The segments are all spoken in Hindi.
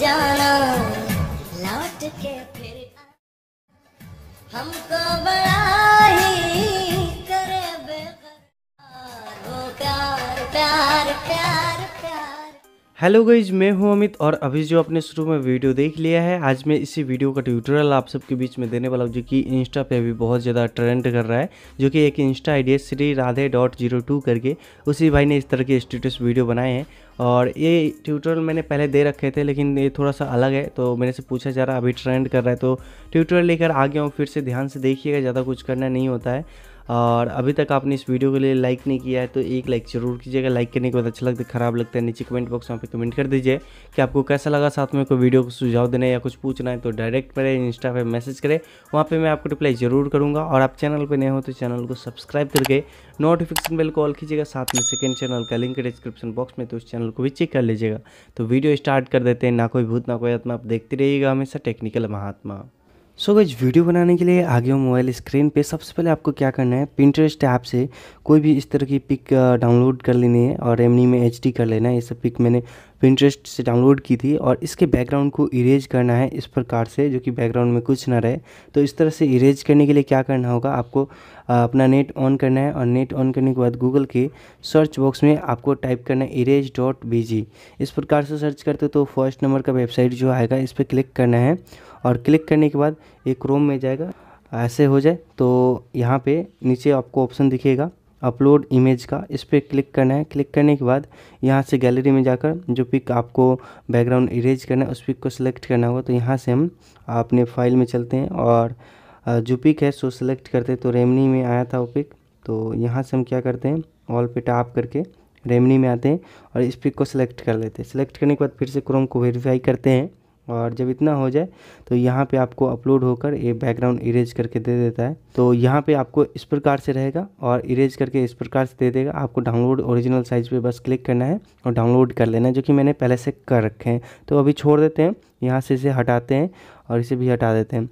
जाना लौट के फिर हमको बड़ा ही करे बेकार प्यार प्यार प्यार हेलो गईज मैं हूं अमित और अभी जो आपने शुरू में वीडियो देख लिया है आज मैं इसी वीडियो का ट्यूटोरियल आप सबके बीच में देने वाला हूं जो कि इंस्टा पे अभी बहुत ज़्यादा ट्रेंड कर रहा है जो कि एक insta idea Shri Radhe dot zero two करके उसी भाई ने इस तरह के स्टेटस वीडियो बनाए हैं और ये ट्यूटोरियल मैंने पहले दे रखे थे लेकिन ये थोड़ा सा अलग है तो मैंने से पूछा जा रहा अभी ट्रेंड कर रहा है तो ट्यूटोरियल लेकर आ गया हूँ फिर से ध्यान से देखिएगा ज़्यादा कुछ करना नहीं होता है और अभी तक आपने इस वीडियो के लिए लाइक नहीं किया है तो एक लाइक जरूर कीजिएगा लाइक करने के बाद अच्छा लगता है खराब लगता है नीचे कमेंट बॉक्स में पे कमेंट कर दीजिए कि आपको कैसा लगा साथ में कोई वीडियो को सुझाव देना है या कुछ पूछना है तो डायरेक्ट मेरे इंस्टा पर मैसेज करें वहाँ पर मैं आपको रिप्लाई ज़रूर करूँगा और आप चैनल पर नए हो तो चैनल को सब्सक्राइब करके नोटिफिकेशन बिल कॉल कीजिएगा साथ में सेकेंड चैनल का लिंक डिस्क्रिप्शन बॉक्स में तो उस चैनल को भी चेक कर लीजिएगा तो वीडियो स्टार्ट कर देते हैं ना कोई भूत ना कोई आत्मा आप देखते रहिएगा हमेशा टेक्निकल महात्मा सो so गज वीडियो बनाने के लिए आगे मोबाइल स्क्रीन पे सबसे पहले आपको क्या करना है पिंटरेस्ट ऐप से कोई भी इस तरह की पिक डाउनलोड कर लेनी है और एमनी में एच कर लेना है ये सब पिक मैंने पिंटरेस्ट से डाउनलोड की थी और इसके बैकग्राउंड को इरेज करना है इस प्रकार से जो कि बैकग्राउंड में कुछ ना रहे तो इस तरह से इरेज करने के लिए क्या करना होगा आपको अपना नेट ऑन करना है और नेट ऑन करने के बाद गूगल के सर्च बॉक्स में आपको टाइप करना है इरेज डॉट बी इस प्रकार से सर्च करते तो फर्स्ट नंबर का वेबसाइट जो आएगा इस पर क्लिक करना है और क्लिक करने के बाद एक रोम में जाएगा ऐसे हो जाए तो यहाँ पे नीचे आपको ऑप्शन दिखेगा अपलोड इमेज का इस पर क्लिक करना है क्लिक करने के बाद यहाँ से गैलरी में जाकर जो पिक आपको बैकग्राउंड इरेज करना है उस पिक को सिलेक्ट करना होगा तो यहाँ से हम अपने फाइल में चलते हैं और जो पिक है सो सिलेक्ट करते हैं तो रेमनी में आया था वो पिक तो यहाँ से हम क्या करते हैं ऑल पे टाप करके रेमनी में आते हैं और इस पिक को सिलेक्ट कर लेते हैं सिलेक्ट करने के बाद फिर से क्रोम को वेरीफाई करते हैं और जब इतना हो जाए तो यहाँ पे आपको अपलोड होकर ये बैकग्राउंड इरेज करके दे देता है तो यहाँ पे आपको इस प्रकार से रहेगा और इरेज करके इस प्रकार से दे देगा आपको डाउनलोड ओरिजिनल साइज पे बस क्लिक करना है और डाउनलोड कर लेना है जो कि मैंने पहले से कर रखे हैं तो अभी छोड़ देते हैं यहाँ से इसे हटाते हैं और इसे भी हटा देते हैं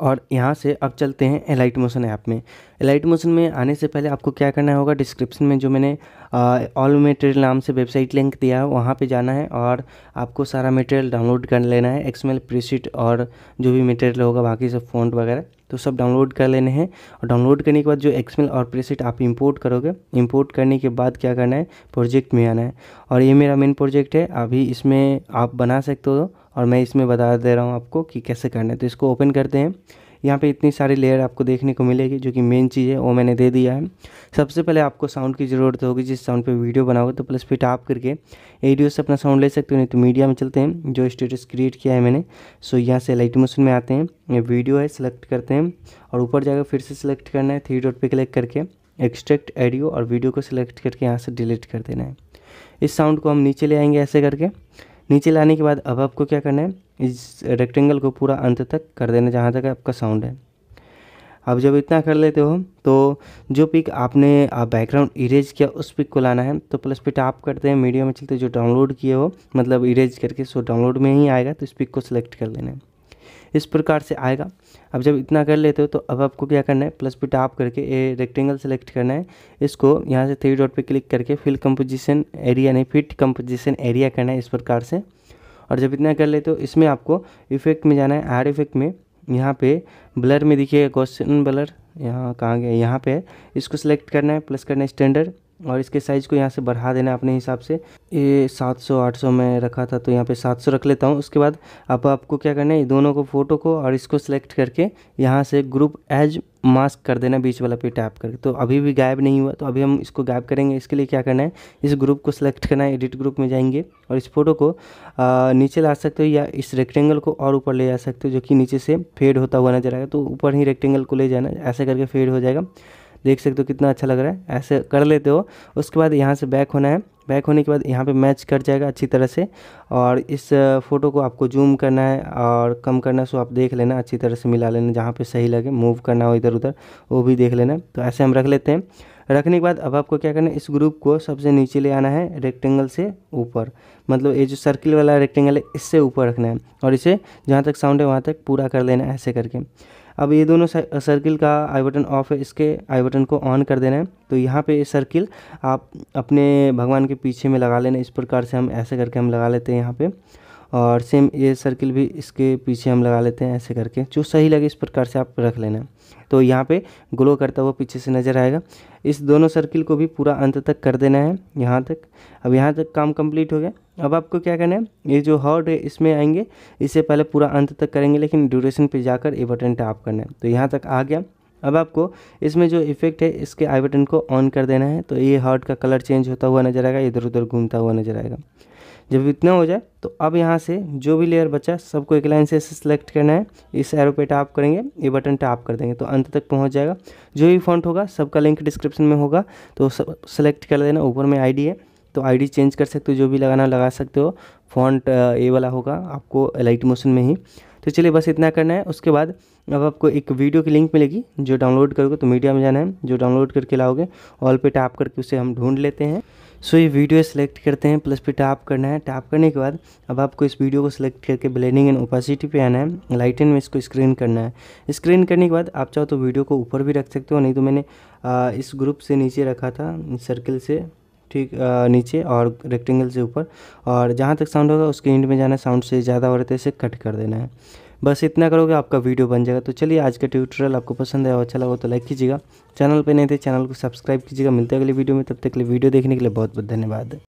और यहाँ से अब चलते हैं एलाइट मोशन ऐप में एलाइट मोशन में आने से पहले आपको क्या करना होगा डिस्क्रिप्शन में जो मैंने ऑल मटेरियल नाम से वेबसाइट लिंक दिया है वहाँ पे जाना है और आपको सारा मटेरियल डाउनलोड कर लेना है एक्समेल प्रीसीट और जो भी मटेरियल होगा बाकी सब फ़ॉन्ट वगैरह तो सब डाउनलोड कर लेने हैं और डाउनलोड करने के बाद जो एक्समेल और प्रेसेट आप इम्पोर्ट करोगे इम्पोर्ट करने के बाद क्या करना है प्रोजेक्ट में आना है और ये मेरा मेन प्रोजेक्ट है अभी इसमें आप बना सकते हो और मैं इसमें बता दे रहा हूँ आपको कि कैसे करना है तो इसको ओपन करते हैं यहाँ पे इतनी सारी लेयर आपको देखने को मिलेगी जो कि मेन चीज़ है वो मैंने दे दिया है सबसे पहले आपको साउंड की ज़रूरत होगी जिस साउंड पे वीडियो बनाओगे तो प्लस पे टैप करके एडियो से अपना साउंड ले सकते हो नहीं तो मीडिया में चलते हैं जो स्टेटस क्रिएट किया है मैंने सो यहाँ से लाइट मोशन में आते हैं वीडियो है सिलेक्ट करते हैं और ऊपर जाकर फिर से सिलेक्ट करना है थ्री डॉट पर क्लिक करके एक्सट्रैक्ट एडियो और वीडियो को सिलेक्ट करके यहाँ से डिलीट कर देना है इस साउंड को हम नीचे ले आएंगे ऐसे करके नीचे लाने के बाद अब आपको क्या करना है इस रेक्टेंगल को पूरा अंत तक कर देना जहाँ तक आपका साउंड है अब जब इतना कर लेते हो तो जो पिक आपने आप बैकग्राउंड इरेज किया उस पिक को लाना है तो प्लस पे टैप करते हैं मीडिया में चलते जो डाउनलोड किए हो मतलब इरेज करके सो डाउनलोड में ही आएगा तो इस पिक को सिलेक्ट कर लेना है इस प्रकार से आएगा अब जब इतना कर लेते हो तो अब आपको क्या करना है प्लस पे टाप करके ए रेक्टेंगल सेलेक्ट करना है इसको यहाँ से थ्री डॉट पे क्लिक करके फिल कंपोजिशन एरिया नहीं फिट कंपोजिशन एरिया करना है इस प्रकार से और जब इतना कर लेते हो इसमें आपको इफेक्ट में जाना है एड इफेक्ट में यहाँ पे ब्लर में देखिए क्वेश्चन ब्लर यहाँ कहाँ गया यहाँ पे इसको सेलेक्ट करना है प्लस करना है स्टैंडर्ड और इसके साइज़ को यहाँ से बढ़ा देना अपने हिसाब से ये 700 800 में रखा था तो यहाँ पे 700 रख लेता हूँ उसके बाद अब आपको क्या करना है दोनों को फ़ोटो को और इसको सेलेक्ट करके यहाँ से ग्रुप एज मास्क कर देना बीच वाला पे टैप करके तो अभी भी गायब नहीं हुआ तो अभी हम इसको गायब करेंगे इसके लिए क्या करना है इस ग्रुप को सिलेक्ट करना है एडिट ग्रुप में जाएंगे और इस फोटो को आ, नीचे ला सकते हो या इस रेक्टेंगल को और ऊपर ले जा सकते हो जो कि नीचे से फेड होता हुआ नजर आएगा तो ऊपर ही रेक्टेंगल को ले जाना ऐसे करके फेड हो जाएगा देख सकते हो कितना अच्छा लग रहा है ऐसे कर लेते हो उसके बाद यहाँ से बैक होना है बैक होने के बाद यहाँ पे मैच कर जाएगा अच्छी तरह से और इस फ़ोटो को आपको जूम करना है और कम करना है सो आप देख लेना अच्छी तरह से मिला लेना जहाँ पे सही लगे मूव करना हो इधर उधर वो भी देख लेना तो ऐसे हम रख लेते हैं रखने के बाद अब आपको क्या करना है इस ग्रुप को सबसे नीचे ले आना है रेक्टेंगल से ऊपर मतलब ये जो सर्किल वाला रेक्टेंगल है इससे ऊपर रखना है और इसे जहाँ तक साउंड है वहाँ तक पूरा कर लेना है ऐसे करके अब ये दोनों सर्किल का आई बटन ऑफ है इसके आई बटन को ऑन कर देना है तो यहाँ पे ये सर्किल आप अपने भगवान के पीछे में लगा लेना इस प्रकार से हम ऐसे करके हम लगा लेते हैं यहाँ पे और सेम ये सर्किल भी इसके पीछे हम लगा लेते हैं ऐसे करके जो सही लगे इस प्रकार से आप रख लेना तो यहाँ पे ग्लो करता हुआ पीछे से नज़र आएगा इस दोनों सर्किल को भी पूरा अंत तक कर देना है यहाँ तक अब यहाँ तक काम कंप्लीट हो गया अब आपको क्या करना है ये जो हॉट है इसमें आएंगे इससे पहले पूरा अंत तक करेंगे लेकिन ड्यूरेशन पे जाकर ये बटन टैप करना है तो यहाँ तक आ गया अब आपको इसमें जो इफेक्ट है इसके आई बटन को ऑन कर देना है तो ये हॉट का कलर चेंज होता हुआ नजर आएगा इधर उधर घूमता हुआ नजर आएगा जब इतना हो जाए तो अब यहाँ से जो भी लेयर बचा सबको एक लाइन से सेलेक्ट करना है इस एरो पे टैप करेंगे ये बटन टैप कर देंगे तो अंत तक पहुँच जाएगा जो भी फॉन्ट होगा सबका लिंक डिस्क्रिप्शन में होगा तो सब सेलेक्ट कर देना ऊपर में आई है तो आईडी चेंज कर सकते हो जो भी लगाना लगा सकते हो फॉन्ट ए वाला होगा आपको लाइट मोशन में ही तो चलिए बस इतना करना है उसके बाद अब आपको एक वीडियो की लिंक मिलेगी जो डाउनलोड करोगे तो मीडिया में जाना है जो डाउनलोड करके लाओगे ऑल पे टैप करके उसे हम ढूंढ लेते हैं सो ये वीडियो सेलेक्ट करते हैं प्लस पे टैप करना है टैप करने के बाद अब आपको इस वीडियो को सिलेक्ट करके ब्लेंडिंग एंड ओपासिटी पे आना है लाइटन में इसको स्क्रीन करना है स्क्रीन करने के बाद आप चाहो तो वीडियो को ऊपर भी रख सकते हो नहीं तो मैंने आ, इस ग्रुप से नीचे रखा था सर्कल से ठीक नीचे और रेक्टेंगल से ऊपर और जहाँ तक साउंड होगा उसके एंड में जाना साउंड से ज़्यादा हो रहा है तो इसे कट कर देना है बस इतना करोगे आपका वीडियो बन जाएगा तो चलिए आज का ट्यूटोरियल आपको पसंद आया अच्छा लगा तो लाइक कीजिएगा चैनल पर नहीं थे चैनल को सब्सक्राइब कीजिएगा मिलते हैं अगले वीडियो में तब तक के लिए वीडियो देखने के लिए बहुत बहुत धन्यवाद